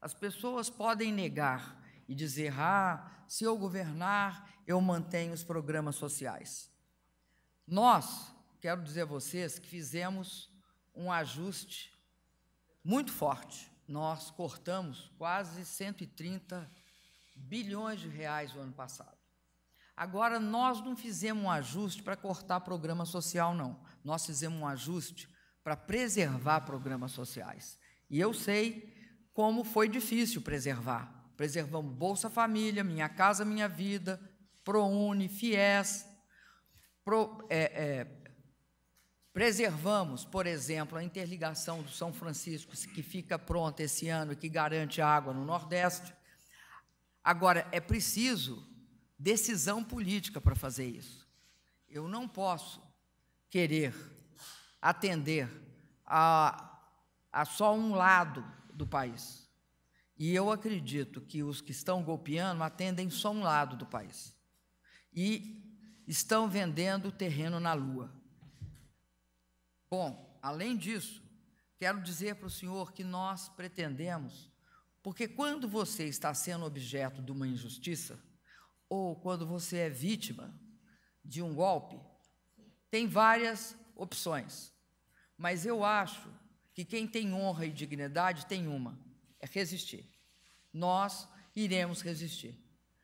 As pessoas podem negar e dizer: ah, se eu governar, eu mantenho os programas sociais. Nós, quero dizer a vocês que fizemos um ajuste muito forte. Nós cortamos quase 130 bilhões de reais no ano passado. Agora, nós não fizemos um ajuste para cortar programa social, não. Nós fizemos um ajuste para preservar programas sociais. E eu sei como foi difícil preservar. Preservamos Bolsa Família, Minha Casa Minha Vida, ProUni, FIES. Pro, é, é, preservamos, por exemplo, a interligação do São Francisco, que fica pronta esse ano e que garante água no Nordeste. Agora, é preciso decisão política para fazer isso. Eu não posso querer atender a, a só um lado do país. E eu acredito que os que estão golpeando atendem só um lado do país. E estão vendendo terreno na lua. Bom, além disso, quero dizer para o senhor que nós pretendemos, porque quando você está sendo objeto de uma injustiça, ou quando você é vítima de um golpe, tem várias opções. Mas eu acho que quem tem honra e dignidade tem uma: é resistir. Nós iremos resistir.